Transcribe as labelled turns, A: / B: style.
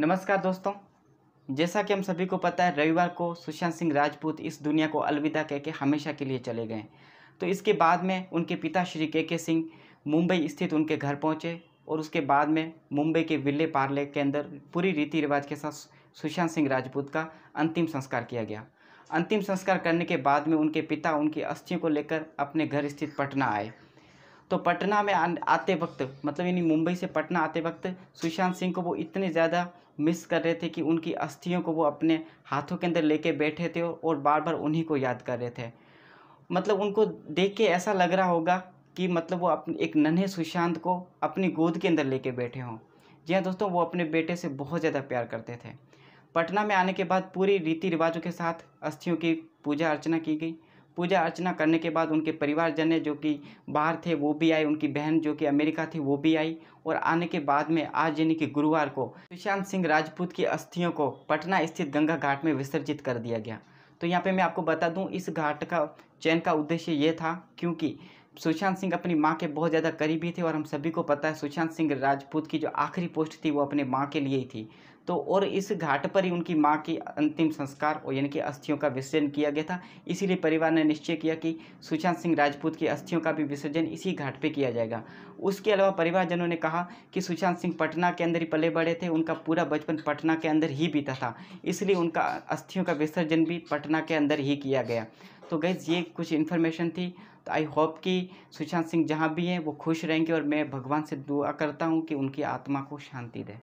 A: नमस्कार दोस्तों जैसा कि हम सभी को पता है रविवार को सुशांत सिंह राजपूत इस दुनिया को अलविदा कह के हमेशा के लिए चले गए तो इसके बाद में उनके पिता श्री के के सिंह मुंबई स्थित उनके घर पहुंचे और उसके बाद में मुंबई के विले पार्ले के अंदर पूरी रीति रिवाज के साथ सुशांत सिंह राजपूत का अंतिम संस्कार किया गया अंतिम संस्कार करने के बाद में उनके पिता उनकी अस्थियों को लेकर अपने घर स्थित पटना आए तो पटना में आते वक्त मतलब यानी मुंबई से पटना आते वक्त सुशांत सिंह को वो इतने ज़्यादा मिस कर रहे थे कि उनकी अस्थियों को वो अपने हाथों के अंदर लेके बैठे थे और बार बार उन्हीं को याद कर रहे थे मतलब उनको देख के ऐसा लग रहा होगा कि मतलब वो अपने एक नन्हे सुशांत को अपनी गोद के अंदर लेके बैठे हों जी हाँ दोस्तों वो अपने बेटे से बहुत ज़्यादा प्यार करते थे पटना में आने के बाद पूरी रीति रिवाजों के साथ अस्थियों की पूजा अर्चना की गई पूजा अर्चना करने के बाद उनके परिवारजन जो कि बाहर थे वो भी आए उनकी बहन जो कि अमेरिका थी वो भी आई और आने के बाद में आज यानी कि गुरुवार को सुशांत सिंह राजपूत की अस्थियों को पटना स्थित गंगा घाट में विसर्जित कर दिया गया तो यहाँ पे मैं आपको बता दूँ इस घाट का चयन का उद्देश्य ये था क्योंकि सुशांत सिंह अपनी माँ के बहुत ज़्यादा करीबी थे और हम सभी को पता है सुशांत सिंह राजपूत की जो आखिरी पोस्ट थी वो अपने माँ के लिए ही थी तो और इस घाट पर ही उनकी माँ की अंतिम संस्कार और यानी कि अस्थियों का विसर्जन किया गया था इसीलिए परिवार ने निश्चय किया कि सुशांत सिंह राजपूत की अस्थियों का भी विसर्जन इसी घाट पर किया जाएगा उसके अलावा परिवारजनों ने कहा कि सुशांत सिंह पटना के अंदर ही पले बड़े थे उनका पूरा बचपन पटना के अंदर ही बीता था इसलिए उनका अस्थियों का विसर्जन भी पटना के अंदर ही किया गया तो गैस ये कुछ इन्फॉर्मेशन थी तो आई होप कि सुशांत सिंह जहाँ भी हैं वो खुश रहेंगे और मैं भगवान से दुआ करता हूँ कि उनकी आत्मा को शांति दे